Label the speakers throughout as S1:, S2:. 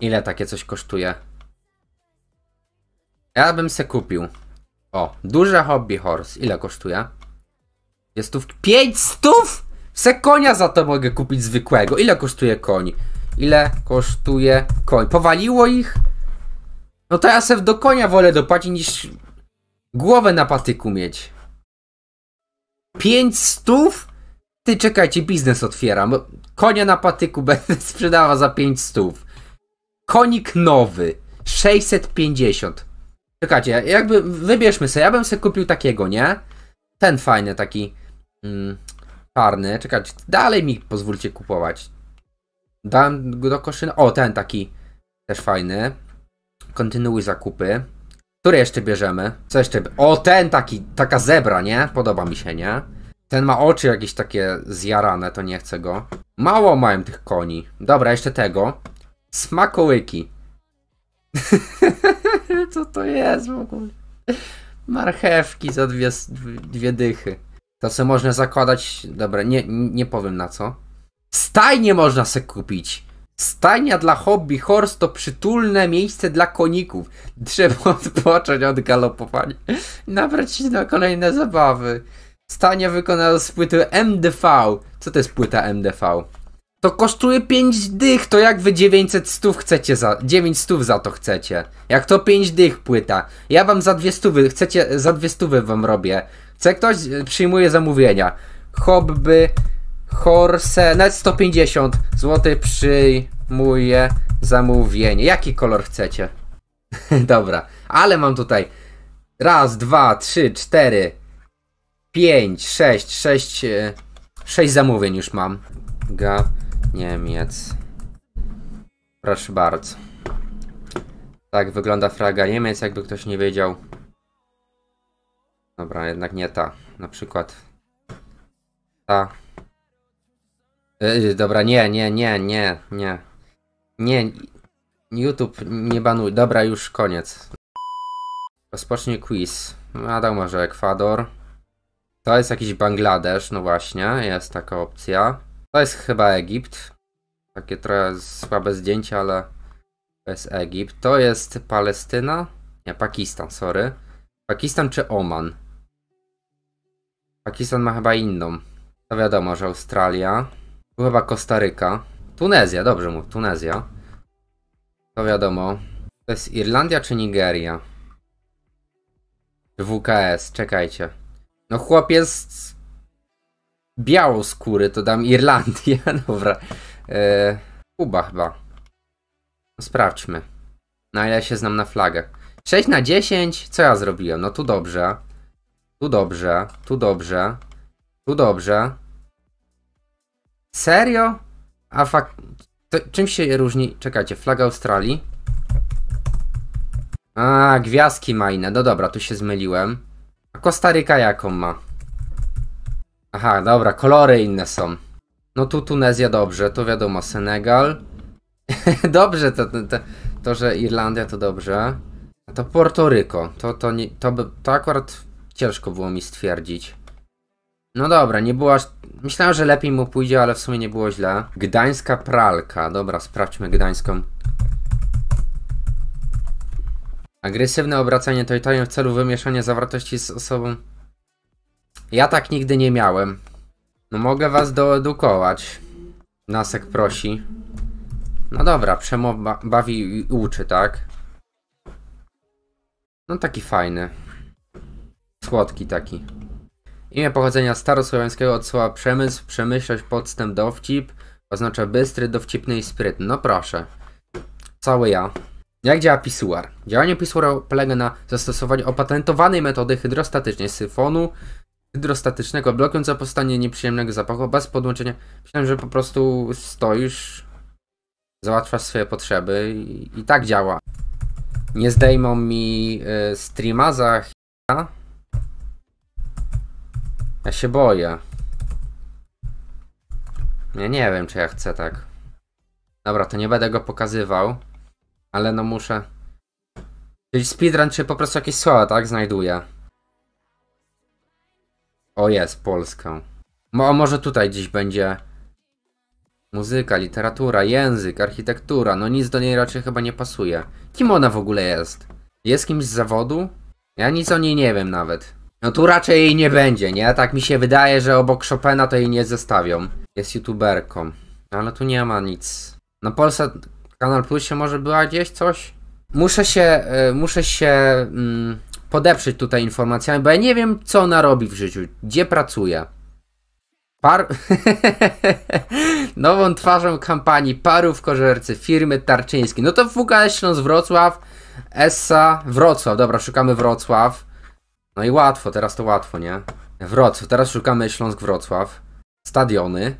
S1: Ile takie coś kosztuje? Ja bym se kupił. O, duże hobby horse. Ile kosztuje? Jest tu 5 stów? Se konia za to mogę kupić zwykłego. Ile kosztuje koń? Ile kosztuje koń? Powaliło ich? No to ja se do konia wolę dopłacić niż głowę na patyku mieć. 5 stów? Ty czekajcie, biznes otwieram. Konia na patyku będę sprzedała za 5 stów. Konik nowy. 650. Czekajcie, jakby wybierzmy sobie. Ja bym sobie kupił takiego, nie? Ten fajny taki. Mm, czarny. Czekajcie, dalej mi pozwólcie kupować. Dam go do koszyna. O, ten taki. Też fajny. Kontynuuj zakupy. Który jeszcze bierzemy? Co jeszcze? O, ten taki, taka zebra, nie? Podoba mi się, nie? Ten ma oczy jakieś takie zjarane, to nie chcę go. Mało mają tych koni. Dobra, jeszcze tego. Smakołyki. Co to jest w ogóle? Marchewki za dwie, dwie dychy. To co można zakładać... Dobra, nie, nie powiem na co. Stajnie można se kupić. Stajnia dla hobby horse to przytulne miejsce dla koników. Trzeba odpocząć od galopowania. Nabrać się na kolejne zabawy. Stania wykonana z płyty MDV. Co to jest płyta MDV? To kosztuje 5 dych, to jak wy 900 stów chcecie za... 9 stów za to chcecie. Jak to 5 dych płyta. Ja wam za dwie stówy, chcecie... Za dwie stówy wam robię. Chce ktoś? E, przyjmuje zamówienia. Hobby... Horse... Net 150 zł przyjmuje zamówienie. Jaki kolor chcecie? Dobra. Ale mam tutaj... Raz, dwa, trzy, cztery... Pięć, sześć, sześć... E, sześć zamówień już mam. Gap Niemiec. Proszę bardzo. Tak wygląda fraga Niemiec, jakby ktoś nie wiedział. Dobra, jednak nie ta. Na przykład ta. Yy, dobra, nie, nie, nie, nie, nie. Nie, YouTube nie banuj. Dobra, już koniec. Rozpocznij quiz. Wiadomo, no, może Ekwador. To jest jakiś Bangladesz, no właśnie, jest taka opcja. To jest chyba Egipt. Takie trochę słabe zdjęcie, ale to jest Egipt. To jest Palestyna. Nie, Pakistan, sorry. Pakistan czy Oman? Pakistan ma chyba inną. To wiadomo, że Australia. Tu chyba Kostaryka. Tunezja, dobrze mów, Tunezja. To wiadomo. To jest Irlandia czy Nigeria? WKS, czekajcie. No chłop jest skóry, to dam Irlandię. Dobra. E, Kuba chyba. No sprawdźmy. Na no, ile się znam na flagę. 6 na 10. Co ja zrobiłem? No tu dobrze. Tu dobrze. Tu dobrze. Tu dobrze. Serio? A fak... To, czym się różni... Czekajcie, flaga Australii. A, gwiazdki ma inne. No dobra, tu się zmyliłem. A Kostaryka jaką ma? Aha, dobra, kolory inne są. No tu Tunezja dobrze, to wiadomo, Senegal. dobrze to, to, to, że Irlandia to dobrze. A to Portoryko, to, to, nie, to, by, to akurat ciężko było mi stwierdzić. No dobra, nie było aż... Myślałem, że lepiej mu pójdzie, ale w sumie nie było źle. Gdańska pralka. Dobra, sprawdźmy gdańską. Agresywne obracanie to w celu wymieszania zawartości z osobą... Ja tak nigdy nie miałem. No mogę was doedukować. Nasek prosi. No dobra, przemowa bawi i uczy, tak? No taki fajny. Słodki taki. Imię pochodzenia starosłowiańskiego od słowa przemysł, przemyśleć, podstęp, dowcip. Oznacza bystry, dowcipny i sprytny. No proszę. Cały ja. Jak działa pisuar? Działanie pisuara polega na zastosowaniu opatentowanej metody hydrostatycznej syfonu hydrostatycznego, blokując zapostanie nieprzyjemnego zapachu bez podłączenia. Myślałem, że po prostu stoisz, załatwiasz swoje potrzeby i, i tak działa. Nie zdejmą mi y, streama za chwilę. Ja się boję. Ja nie wiem, czy ja chcę tak. Dobra, to nie będę go pokazywał. Ale no muszę... Czyli speedrun, czy po prostu jakieś słowa, tak? Znajduję. O jest, Polskę. Mo, może tutaj dziś będzie muzyka, literatura, język, architektura. No nic do niej raczej chyba nie pasuje. Kim ona w ogóle jest? Jest kimś z zawodu? Ja nic o niej nie wiem nawet. No tu raczej jej nie będzie, nie? Tak mi się wydaje, że obok Chopina to jej nie zestawią. Jest youtuberką. No, ale tu nie ma nic. Na Polsce Kanal Plusie może była gdzieś coś? Muszę się, y, muszę się mm, podeprzeć tutaj informacjami, bo ja nie wiem, co ona robi w życiu, gdzie pracuje. Par... Nową twarzą kampanii paru w firmy Tarczyńskiej. No to WKS Śląsk Wrocław, Essa Wrocław. Dobra, szukamy Wrocław. No i łatwo, teraz to łatwo, nie? Wrocław, teraz szukamy Śląsk Wrocław. Stadiony.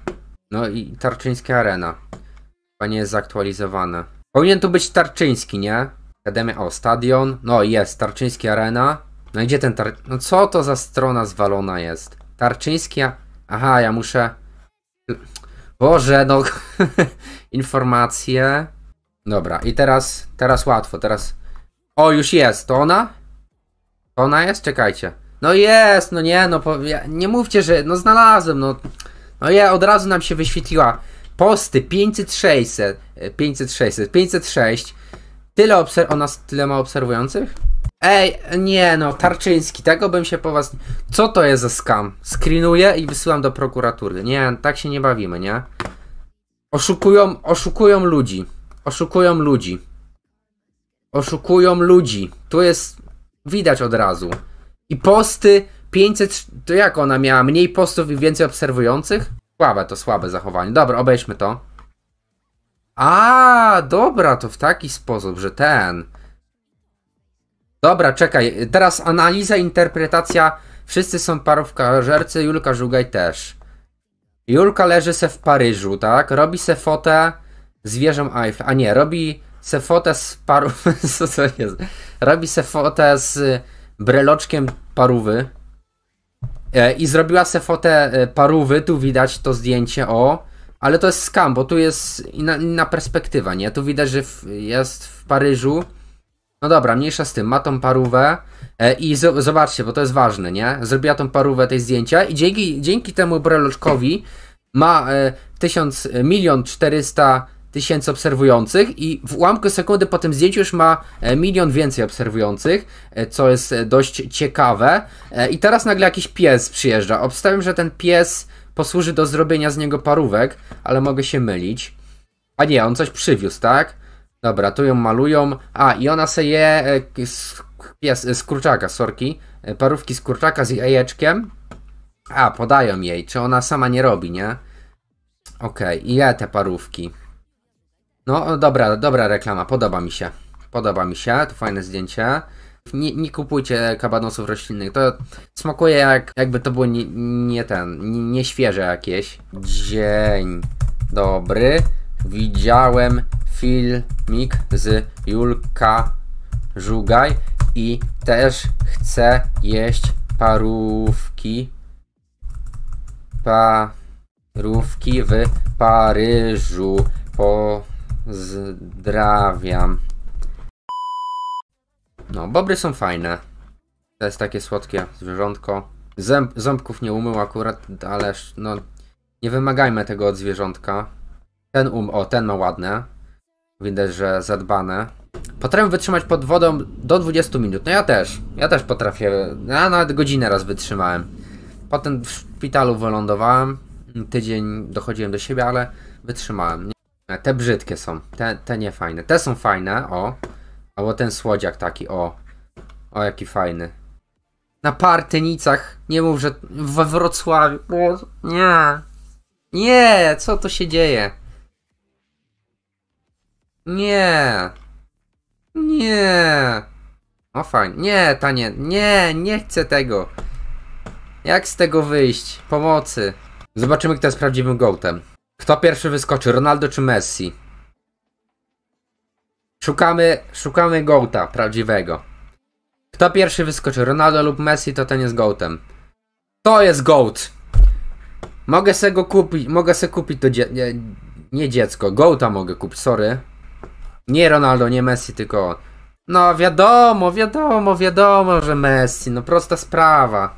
S1: No i Tarczyńska Arena. Chyba nie jest zaktualizowane. Powinien tu być Tarczyński, nie? Akademia, o, stadion. No jest, Tarczyński Arena. No gdzie ten Tar... No co to za strona zwalona jest? Tarczyński... Aha, ja muszę... Boże, no... Informacje... Dobra, i teraz... Teraz łatwo, teraz... O, już jest, to ona? To ona jest? Czekajcie. No jest, no nie, no nie mówcie, że... No znalazłem, no... No je. od razu nam się wyświetliła. Posty 500, 600, 500, 600, 506. Tyle obser o nas ma obserwujących? Ej, nie no, Tarczyński, tego bym się po was... Co to jest za skam? Screenuję i wysyłam do prokuratury. Nie, tak się nie bawimy, nie? Oszukują, oszukują ludzi. Oszukują ludzi. Oszukują ludzi. Tu jest... Widać od razu. I posty 500... To jak ona miała? Mniej postów i więcej obserwujących? Słabe to, słabe zachowanie. Dobra, obejrzmy to. A, dobra, to w taki sposób, że ten. Dobra, czekaj. Teraz analiza, interpretacja. Wszyscy są Żercy, Julka Żugaj też. Julka leży se w Paryżu, tak? Robi se fotę z wieżą Eiffla. A nie, robi se fotę z paru... Co to jest? Robi se fotę z breloczkiem parówy. E, I zrobiła se fotę e, parówy, tu widać to zdjęcie, o. Ale to jest skam, bo tu jest inna, inna perspektywa, nie? Tu widać, że w, jest w Paryżu. No dobra, mniejsza z tym, ma tą parówę e, i z, zobaczcie, bo to jest ważne, nie? Zrobiła tą parówę tej zdjęcia i dzięki, dzięki temu breloczkowi ma e, 1000, milion 400 tysięcy obserwujących i w ułamku sekundy po tym zdjęciu już ma e, milion więcej obserwujących, e, co jest e, dość ciekawe. I teraz nagle jakiś pies przyjeżdża. Obstawiam, że ten pies posłuży do zrobienia z niego parówek, ale mogę się mylić. A nie, on coś przywiózł, tak? Dobra, tu ją malują. A, i ona se je e, z, e, z kurczaka, sorki. E, parówki z kurczaka z jajeczkiem. A, podają jej. Czy ona sama nie robi, nie? Okej, okay, i je te parówki. No, dobra, dobra reklama. Podoba mi się. Podoba mi się, to fajne zdjęcie. Nie, nie kupujcie kabanosów roślinnych. To smakuje jak, jakby to było nie, nie ten, nie, nie świeże jakieś. Dzień dobry. Widziałem filmik z Julka Żugaj i też chcę jeść parówki. Parówki w Paryżu. Pozdrawiam. No, bobry są fajne. To jest takie słodkie zwierzątko. Ząb, ząbków nie umył akurat, ale no, nie wymagajmy tego od zwierzątka. Ten um, o, ten ma ładne. Widać, że zadbane. Potrafię wytrzymać pod wodą do 20 minut. No ja też. Ja też potrafię. Ja nawet godzinę raz wytrzymałem. Potem w szpitalu wylądowałem. Tydzień dochodziłem do siebie, ale wytrzymałem. Te brzydkie są. Te, te niefajne. Te są fajne, o. Albo ten słodziak taki, o. O, jaki fajny. Na partynicach. Nie mów, że we Wrocławiu. nie. Nie, co to się dzieje? Nie. Nie. O fajnie. Nie, tanie. Nie, nie chcę tego. Jak z tego wyjść? Pomocy. Zobaczymy, kto jest prawdziwym gołtem. Kto pierwszy wyskoczy, Ronaldo czy Messi? Szukamy, szukamy gołta prawdziwego. Kto pierwszy wyskoczy, Ronaldo lub Messi, to ten jest gołtem. To jest gołt. Mogę se go kupić, mogę se kupić to dzie nie, nie, dziecko, gołta mogę kupić, sorry. Nie Ronaldo, nie Messi, tylko No wiadomo, wiadomo, wiadomo, że Messi, no prosta sprawa.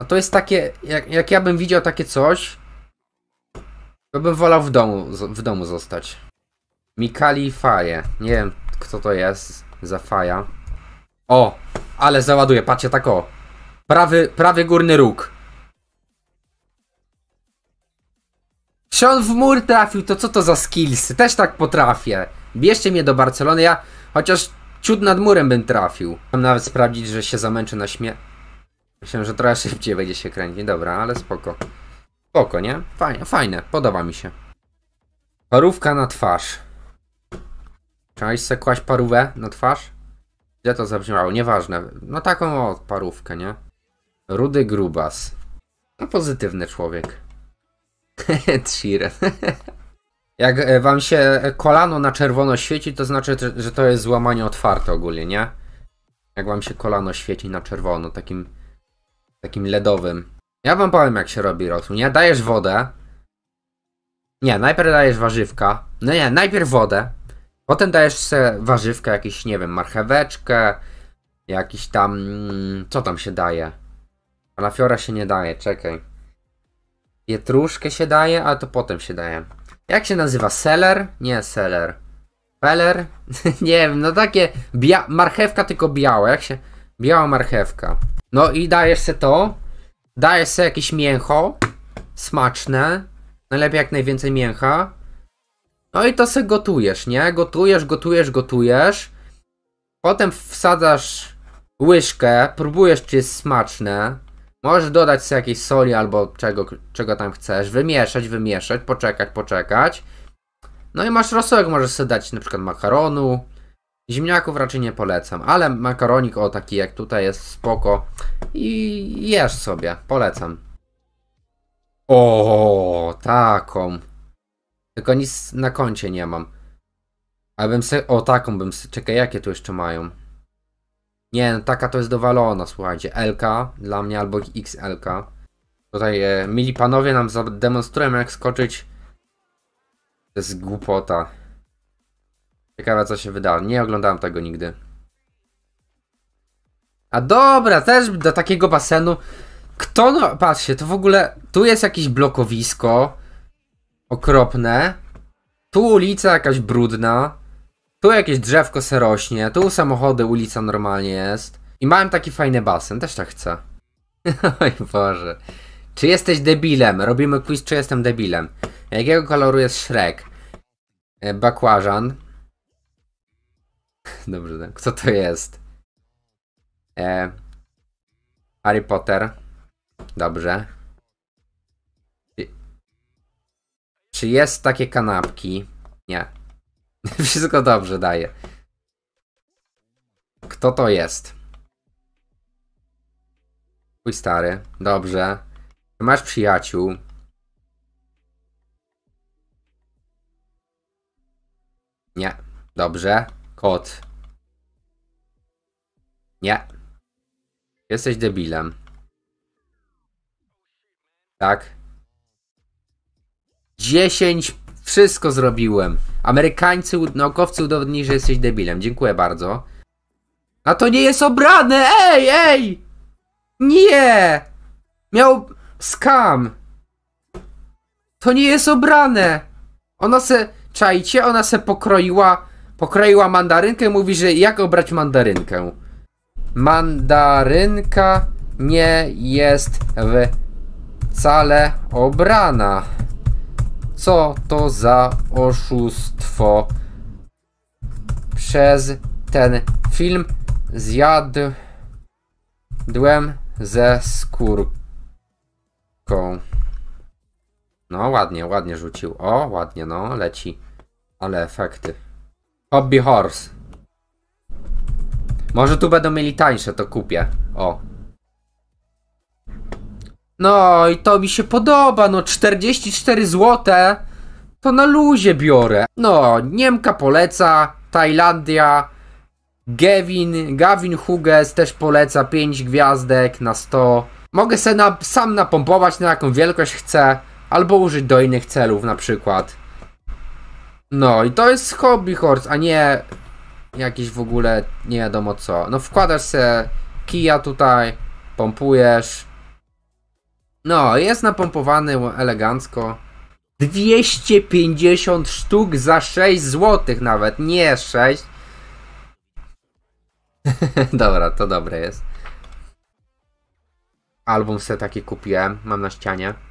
S1: no to jest takie, jak, jak ja bym widział takie coś, to bym wolał w domu, w domu zostać. Mikali Faje. Nie wiem, kto to jest za faja. O, ale załaduję, patrzcie tak o. Prawy, prawy górny róg. Czy on w mur trafił, to co to za skillsy? Też tak potrafię. Bierzcie mnie do Barcelony, ja chociaż ciut nad murem bym trafił. Mam nawet sprawdzić, że się zamęczy na śmie... Myślałem, że trochę szybciej będzie się kręcić. Dobra, ale spoko. Spoko, nie? Fajne, fajne. Podoba mi się. Parówka na twarz. Czaisz se kłaść parówę na twarz? Gdzie to zabrzmiało? Nieważne. No taką o, parówkę, nie? Rudy Grubas. No pozytywny człowiek. Sheeran. Jak e, wam się e, kolano na czerwono świeci, to znaczy, że to jest złamanie otwarte ogólnie, nie? Jak wam się kolano świeci na czerwono, takim takim ledowym. Ja wam powiem, jak się robi rosół, nie? Dajesz wodę. Nie, najpierw dajesz warzywka. No nie, najpierw wodę. Potem dajesz sobie warzywkę, jakieś, nie wiem, marcheweczkę, jakiś tam... Mm, co tam się daje? Panafiora się nie daje, czekaj. Pietruszkę się daje, a to potem się daje. Jak się nazywa? Seller? Nie seller. Feller? nie wiem, no takie... Bia marchewka tylko biała, jak się... Biała marchewka. No i dajesz sobie to. Dajesz sobie jakieś mięcho. Smaczne. Najlepiej jak najwięcej mięcha. No i to se gotujesz, nie? Gotujesz, gotujesz, gotujesz. Potem wsadzasz łyżkę, próbujesz czy jest smaczne. Możesz dodać sobie jakiejś soli albo czego, czego tam chcesz. Wymieszać, wymieszać, poczekać, poczekać. No i masz rosołek, możesz sobie dać na przykład makaronu. Ziemniaków raczej nie polecam, ale makaronik o taki jak tutaj jest spoko. I jesz sobie, polecam. O, taką. Tylko nic na koncie nie mam. Abym bym se... O, taką bym se... Czekaj, jakie tu jeszcze mają? Nie, no taka to jest dowalona, słuchajcie. LK dla mnie albo XLK. Tutaj e, mili panowie nam zademonstrują jak skoczyć. To jest głupota. Ciekawe co się wyda. Nie oglądałem tego nigdy. A dobra, też do takiego basenu. Kto no, patrzcie, to w ogóle, tu jest jakieś blokowisko okropne. Tu ulica jakaś brudna. Tu jakieś drzewko se rośnie. Tu samochody, ulica normalnie jest. I mam taki fajny basen, też tak chcę. Oj Boże. Czy jesteś debilem? Robimy quiz, czy jestem debilem. Jakiego koloru jest Shrek? E, bakłażan. Dobrze, tak. kto to jest? E, Harry Potter. Dobrze. Czy jest takie kanapki? Nie. Wszystko dobrze daje. Kto to jest? Twój stary. Dobrze. Czy masz przyjaciół? Nie. Dobrze. Kot. Nie. Jesteś debilem. Tak. 10, wszystko zrobiłem. Amerykańcy, naukowcy udowodnili, że jesteś debilem. Dziękuję bardzo. A to nie jest obrane! Ej, ej! Nie! Miał skam. To nie jest obrane. Ona se, czajcie, ona se pokroiła, pokroiła mandarynkę i mówi, że jak obrać mandarynkę. Mandarynka nie jest wcale obrana. Co to za oszustwo? Przez ten film zjadłem ze skórką. No ładnie, ładnie rzucił. O, ładnie, no leci. Ale efekty. Hobby Horse. Może tu będą mieli tańsze, to kupię. O, no i to mi się podoba, no 44 zł to na luzie biorę. No, Niemka poleca, Tajlandia, Gavin, Gavin Huges też poleca 5 gwiazdek na 100. Mogę se na, sam napompować na jaką wielkość chcę, albo użyć do innych celów na przykład. No i to jest hobby horse, a nie jakieś w ogóle nie wiadomo co. No wkładasz se kija tutaj, pompujesz, no, jest napompowany elegancko. 250 sztuk za 6 zł nawet, nie 6. Dobra, to dobre jest. Album se taki kupiłem, mam na ścianie.